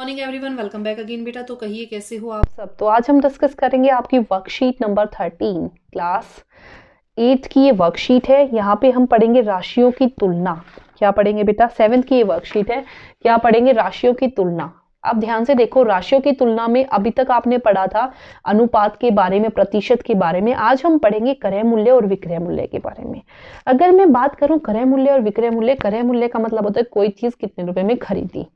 morning everyone welcome back again बेटा तो कहिए कैसे हो आप सब तो आज हम डिस्कस करेंगे आपकी worksheet number thirteen class eight की ये वर्कशीट है यहाँ पे हम पढ़ेंगे राशियों की तुलना क्या पढ़ेंगे बेटा सेवेंथ की ये वर्कशीट है क्या पढ़ेंगे राशियों की तुलना अब ध्यान से देखो राशियों की तुलना में अभी तक आपने पढ़ा था अनुपात के बारे में प्रतिशत के बारे में आज हम पढ़ेंगे क्रय मूल्य और विक्रय मूल्य के बारे में अगर मैं बात करूं क्रय मूल्य और विक्रय मूल्य क्रय मूल्य का मतलब होता है कोई चीज कितने रुपए में खरीदी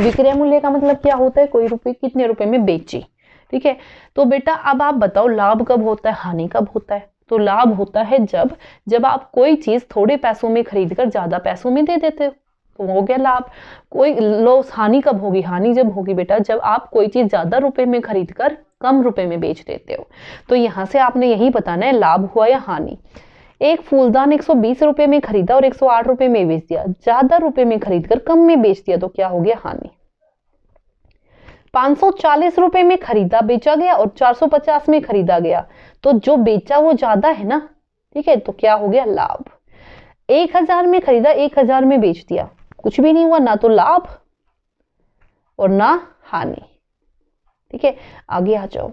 विक्रय मूल्य का मतलब क्या होता है कोई रुपये कितने रुपए में बेची ठीक है तो बेटा अब आप बताओ लाभ कब होता है हानि कब होता है तो लाभ होता है जब जब आप कोई चीज थोड़े पैसों में खरीद कर ज्यादा पैसों में दे देते हो तो हो गया लाभ कोई लॉस हानि कब होगी हानि जब होगी बेटा जब आप कोई चीज ज्यादा रुपए में खरीद कर कम रुपए में बेच देते हो तो यहां से आपने यही बताना है लाभ हुआ या हानि एक फूलदान एक सौ में खरीदा और एक सौ में बेच दिया ज्यादा रुपए में खरीदकर कम में बेच दिया तो क्या हो गया हानि 540 रुपए में खरीदा बेचा गया और 450 में खरीदा गया तो जो बेचा वो ज्यादा है ना ठीक है तो क्या हो गया लाभ 1000 में खरीदा 1000 में बेच दिया कुछ भी नहीं हुआ ना तो लाभ और ना हानि ठीक है आगे आ जाओ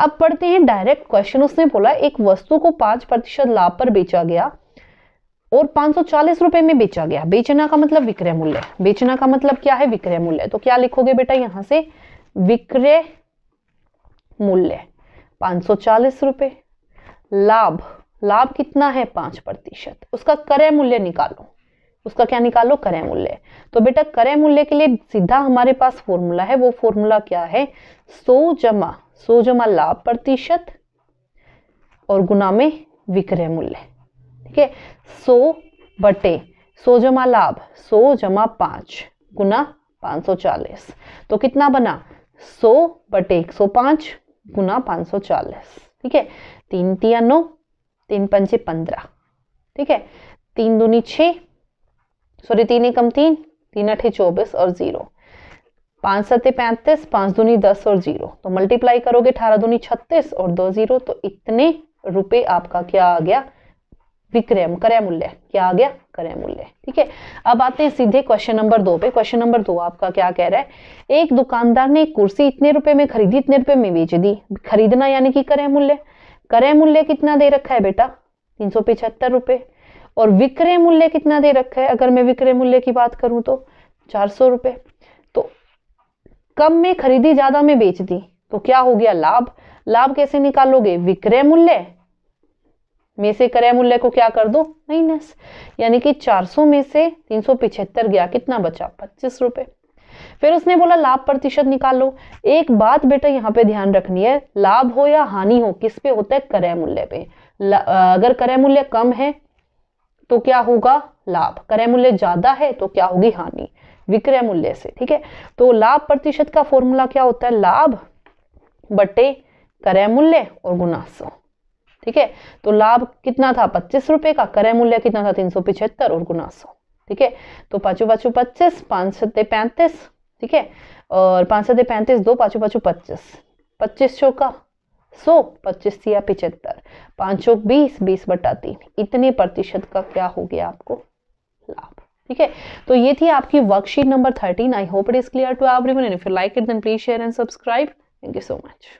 अब पढ़ते हैं डायरेक्ट क्वेश्चन उसने बोला एक वस्तु को पांच प्रतिशत लाभ पर बेचा गया और पांच सौ रुपए में बेचा गया बेचना का मतलब विक्रय मूल्य बेचना का मतलब क्या है विक्रय मूल्य तो क्या लिखोगे बेटा यहां से विक्रय मूल्य पांच सौ चालीस रुपए लाभ लाभ कितना है पांच प्रतिशत उसका क्रय मूल्य निकालो उसका क्या निकालो करे मूल्य तो बेटा करे मूल्य के लिए सीधा हमारे पास फॉर्मूला है वो फॉर्मूला क्या है सो जमा सो जमा लाभ प्रतिशत और गुना में विक्रय मूल्य ठीक है सो बटे सो जमा लाभ सो जमा पांच गुना पांच सौ चालीस तो कितना बना सो बटे एक सौ पांच गुना पांच सौ चालीस ठीक है तीन तिया नौ तीन पंचे पंद्रह ठीक है तीन दूनी छः सॉरी तीन एकम तीन तीन अठे चौबीस और जीरो पाँच सत्ते पैंतीस पाँच दूनी दस और जीरो तो मल्टीप्लाई करोगे अठारह दूनी छत्तीस और दो जीरो तो इतने रुपए आपका क्या आ गया विक्रय क्रय मूल्य क्या आ गया क्रय मूल्य ठीक है अब आते हैं सीधे क्वेश्चन नंबर दो पे क्वेश्चन नंबर दो आपका क्या कह रहा है एक दुकानदार ने कुर्सी इतने रुपए में खरीदी इतने रुपए में बेच दी खरीदना यानी कि क्रय मूल्य क्रय मूल्य कितना दे रखा है बेटा तीन सौ पिछहत्तर रुपये और विक्रय मूल्य कितना दे रखा है अगर मैं विक्रय मूल्य की बात करूं तो चार सौ रुपए तो कम में खरीदी ज्यादा में बेच दी तो क्या हो गया लाभ लाभ कैसे निकालोगे विक्रय मूल्य में से क्रय मूल्य को क्या कर दो माइनस यानी कि 400 में से तीन गया कितना बचा पच्चीस रुपए फिर उसने बोला लाभ प्रतिशत निकालो एक बात बेटा यहाँ पे ध्यान रखनी है लाभ हो या हानि हो किस पे होता है क्रय मूल्य पे अगर क्रय मूल्य कम है तो क्या होगा लाभ क्रय मूल्य ज्यादा है तो क्या होगी हानि विक्रय मूल्य से ठीक है तो लाभ प्रतिशत का फॉर्मूला क्या होता है लाभ बटे क्रय मूल्य और गुना सौ ठीक है तो लाभ कितना था पच्चीस रुपए का क्रय मूल्य कितना था तीन सौ पिछहत्तर और गुना सौ ठीक है तो पांचों पाँचों पच्चीस पांच सत्ते पैंतीस ठीक है और पांच सत्ते पैंतीस दो पांचों पांचों पच्चीस पच्चीस सौ का सौ पच्चीस या पिचहत्तर सौ बीस बीस बटा तीन इतने प्रतिशत का क्या हो गया आपको लाभ ठीक है तो ये थी आपकी worksheet number thirteen I hope it is clear to everyone and if you like it then please share and subscribe thank you so much